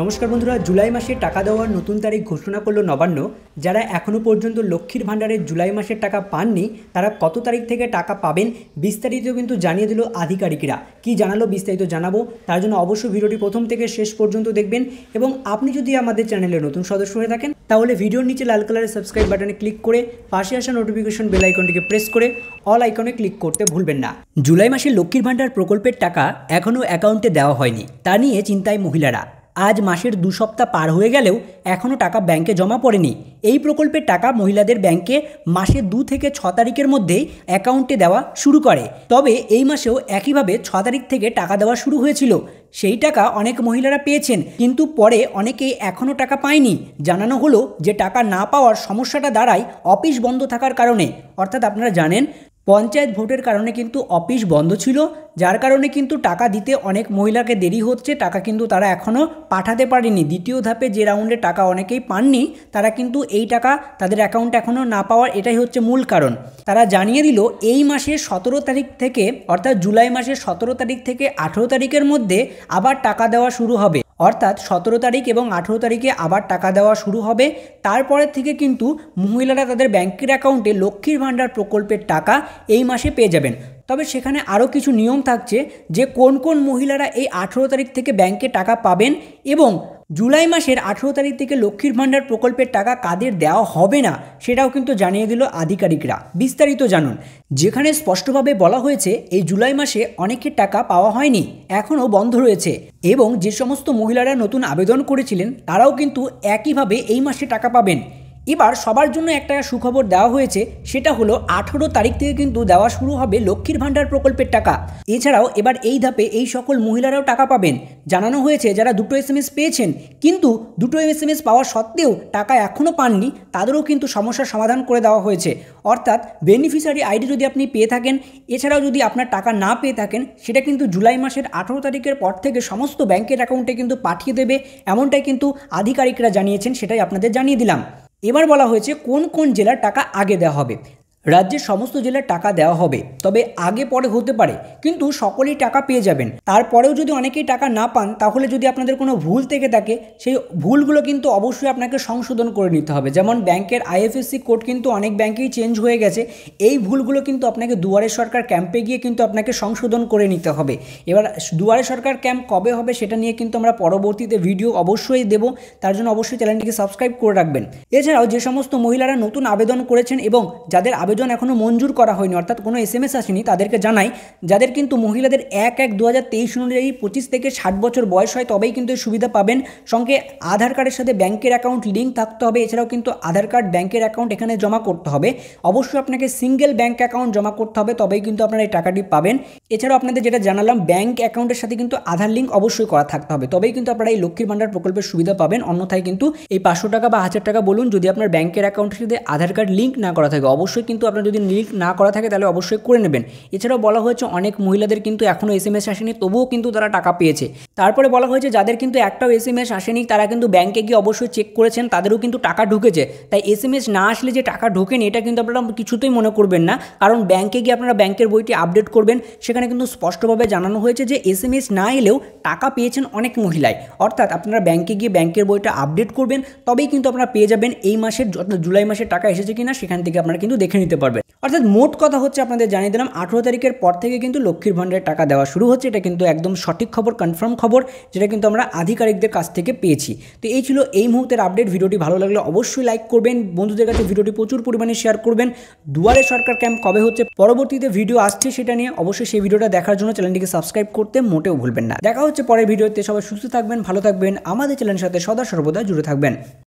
নমস্কার বন্ধুরা জুলাই মাসে টাকা দেওয়ার নতুন তারিখ ঘোষণা করলো নবান্ন যারা এখনও পর্যন্ত লক্ষ্মীর ভাণ্ডারের জুলাই মাসের টাকা পাননি তারা কত তারিখ থেকে টাকা পাবেন বিস্তারিত কিন্তু জানিয়ে দিল আধিকারিকরা কি জানালো বিস্তারিত জানাবো তার জন্য অবশ্যই ভিডিওটি প্রথম থেকে শেষ পর্যন্ত দেখবেন এবং আপনি যদি আমাদের চ্যানেলে নতুন সদস্য হয়ে থাকেন তাহলে ভিডিওর নিচে লাল কালারের সাবস্ক্রাইব বাটনে ক্লিক করে পাশে আসা নোটিফিকেশন বেল আইকনটিকে প্রেস করে অল আইকনে ক্লিক করতে ভুলবেন না জুলাই মাসে লক্ষ্মীর ভাণ্ডার প্রকল্পের টাকা এখনও অ্যাকাউন্টে দেওয়া হয়নি তা নিয়ে চিন্তায় মহিলারা আজ মাসের দু সপ্তাহ পার হয়ে গেলেও এখনও টাকা ব্যাংকে জমা পড়েনি এই প্রকল্পের টাকা মহিলাদের ব্যাংকে মাসে দু থেকে ছ তারিখের মধ্যেই অ্যাকাউন্টে দেওয়া শুরু করে তবে এই মাসেও একইভাবে ছ তারিখ থেকে টাকা দেওয়া শুরু হয়েছিল সেই টাকা অনেক মহিলারা পেয়েছেন কিন্তু পরে অনেকেই এখনও টাকা পায়নি জানানো হলো যে টাকা না পাওয়ার সমস্যাটা দাঁড়ায় অফিস বন্ধ থাকার কারণে অর্থাৎ আপনারা জানেন পঞ্চায়েত ভোটের কারণে কিন্তু অফিস বন্ধ ছিল যার কারণে কিন্তু টাকা দিতে অনেক মহিলাকে দেরি হচ্ছে টাকা কিন্তু তারা এখনও পাঠাতে পারেনি দ্বিতীয় ধাপে যে রাউন্ডে টাকা অনেকেই পাননি তারা কিন্তু এই টাকা তাদের অ্যাকাউন্ট এখনও না পাওয়ার এটাই হচ্ছে মূল কারণ তারা জানিয়ে দিল এই মাসের সতেরো তারিখ থেকে অর্থাৎ জুলাই মাসের সতেরো তারিখ থেকে আঠেরো তারিখের মধ্যে আবার টাকা দেওয়া শুরু হবে অর্থাৎ সতেরো তারিখ এবং আঠেরো তারিখে আবার টাকা দেওয়া শুরু হবে তারপরে থেকে কিন্তু মহিলারা তাদের ব্যাংকের অ্যাকাউন্টে লক্ষ্মীর ভাণ্ডার প্রকল্পের টাকা এই মাসে পেয়ে যাবেন তবে সেখানে আরও কিছু নিয়ম থাকছে যে কোন কোন মহিলারা এই আঠেরো তারিখ থেকে ব্যাংকে টাকা পাবেন এবং জুলাই মাসের আঠেরো তারিখ থেকে লক্ষ্মীর ভাণ্ডার প্রকল্পের টাকা কাদের দেওয়া হবে না সেটাও কিন্তু জানিয়ে দিল আধিকারিকরা বিস্তারিত জানুন যেখানে স্পষ্টভাবে বলা হয়েছে এই জুলাই মাসে অনেকের টাকা পাওয়া হয়নি এখনও বন্ধ রয়েছে এবং যে সমস্ত মহিলারা নতুন আবেদন করেছিলেন তারাও কিন্তু একইভাবে এই মাসে টাকা পাবেন এবার সবার জন্য একটা সুখবর দেওয়া হয়েছে সেটা হলো আঠেরো তারিখ থেকে কিন্তু দেওয়া শুরু হবে লক্ষ্মীর ভাণ্ডার প্রকল্পের টাকা এছাড়াও এবার এই ধাপে এই সকল মহিলারাও টাকা পাবেন জানানো হয়েছে যারা দুটো এস পেয়েছেন কিন্তু দুটো এস পাওয়া সত্ত্বেও টাকা এখনও পাননি তাদেরও কিন্তু সমস্যার সমাধান করে দেওয়া হয়েছে অর্থাৎ বেনিফিশিয়ারি আইডি যদি আপনি পেয়ে থাকেন এছাড়াও যদি আপনার টাকা না পেয়ে থাকেন সেটা কিন্তু জুলাই মাসের আঠেরো তারিখের পর থেকে সমস্ত ব্যাংকের অ্যাকাউন্টে কিন্তু পাঠিয়ে দেবে এমনটাই কিন্তু আধিকারিকরা জানিয়েছেন সেটাই আপনাদের জানিয়ে দিলাম এবার বলা হয়েছে কোন কোন জেলার টাকা আগে দেওয়া হবে রাজ্যের সমস্ত জেলার টাকা দেওয়া হবে তবে আগে পরে হতে পারে কিন্তু সকলেই টাকা পেয়ে যাবেন তারপরেও যদি অনেকেই টাকা না পান তাহলে যদি আপনাদের কোনো ভুল থেকে থাকে সেই ভুলগুলো কিন্তু অবশ্যই আপনাকে সংশোধন করে নিতে হবে যেমন ব্যাংকের আইএফএসসি কোড কিন্তু অনেক ব্যাংকেই চেঞ্জ হয়ে গেছে এই ভুলগুলো কিন্তু আপনাকে দুয়ারে সরকার ক্যাম্পে গিয়ে কিন্তু আপনাকে সংশোধন করে নিতে হবে এবার দুয়ারে সরকার ক্যাম্প কবে হবে সেটা নিয়ে কিন্তু আমরা পরবর্তীতে ভিডিও অবশ্যই দেব তার জন্য অবশ্যই চ্যানেলটিকে সাবস্ক্রাইব করে রাখবেন এছাড়াও যে সমস্ত মহিলারা নতুন আবেদন করেছেন এবং যাদের আবেদন এখনও মঞ্জুর করা হয়নি অর্থাৎ কোনো এস এম এস আসেনি তাদেরকে জানাই যাদের কিন্তু মহিলাদের এক এক দু হাজার তেইশ অনুযায়ী পঁচিশ থেকে ষাট বছর বয়স হয় তবেই কিন্তু এই সুবিধা পাবেন সঙ্গে আধার কার্ডের সাথে ব্যাংকের অ্যাকাউন্ট লিঙ্ক থাকতে হবে এছাড়াও কিন্তু আধার কার্ড ব্যাংকের অ্যাকাউন্ট এখানে জমা করতে হবে অবশ্যই আপনাকে সিঙ্গেল ব্যাংক অ্যাকাউন্ট জমা করতে হবে তবেই কিন্তু আপনারা এই টাকাটি পাবেন এছাড়াও আপনাদের যেটা জানালাম ব্যাংক অ্যাকাউন্টের সাথে কিন্তু আধার লিঙ্ক অবশ্যই করা থাকতে হবে তবেই কিন্তু আপনারা এই লক্ষ্মীর ভাণ্ডার প্রকল্পের সুবিধা পাবেন অন্যথায় কিন্তু এই পাঁচশো টাকা বা হাজার টাকা বলুন যদি আপনার ব্যাংকের অ্যাকাউন্টের সাথে আধার কার্ড লিঙ্ক না করা থাকে অবশ্যই কিন্তু কিন্তু আপনার যদি লিঙ্ক না করা থাকে তাহলে অবশ্যই করে নেবেন এছাড়াও বলা হয়েছে অনেক মহিলাদের কিন্তু এখনও এস এম এস আসেনি তবুও কিন্তু তারা টাকা পেয়েছে তারপরে বলা হয়েছে যাদের কিন্তু একটাও এস এম এস আসেনি তারা কিন্তু ব্যাংকে গিয়ে অবশ্যই চেক করেছেন তাদেরও কিন্তু টাকা ঢুকেছে তাই এস এম এস না আসলে যে টাকা ঢোকেনি এটা কিন্তু আপনারা কিছুতেই মনে করবেন না কারণ ব্যাংকে গিয়ে আপনারা ব্যাংকের বইটি আপডেট করবেন সেখানে কিন্তু স্পষ্টভাবে জানানো হয়েছে যে এস এম এস না এলেও টাকা পেয়েছেন অনেক মহিলায় অর্থাৎ আপনারা ব্যাংকে গিয়ে ব্যাংকের বইটা আপডেট করবেন তবেই কিন্তু আপনারা পেয়ে যাবেন এই মাসের জুলাই মাসের টাকা এসেছে কিনা সেখান থেকে আপনারা কিন্তু দেখে নিতে নিতে পারবেন অর্থাৎ মোট কথা হচ্ছে আপনাদের জানিয়ে দিলাম আঠেরো তারিখের পর থেকে কিন্তু লক্ষ্মীর ভাণ্ডারের টাকা দেওয়া শুরু হচ্ছে এটা কিন্তু একদম সঠিক খবর কনফার্ম খবর যেটা কিন্তু আমরা আধিকারিকদের কাছ থেকে পেয়েছি তো এই ছিল এই মুহূর্তের আপডেট ভিডিওটি ভালো লাগলে অবশ্যই লাইক করবেন বন্ধুদের কাছে ভিডিওটি প্রচুর পরিমাণে শেয়ার করবেন দুয়ারে সরকার ক্যাম্প কবে হচ্ছে পরবর্তীতে ভিডিও আসছে সেটা নিয়ে অবশ্যই সেই ভিডিওটা দেখার জন্য চ্যানেলটিকে সাবস্ক্রাইব করতে মোটেও ভুলবেন না দেখা হচ্ছে পরের ভিডিওতে সবাই সুস্থ থাকবেন ভালো থাকবেন আমাদের চ্যানেলের সাথে সদা সর্বদা জুড়ে থাকবেন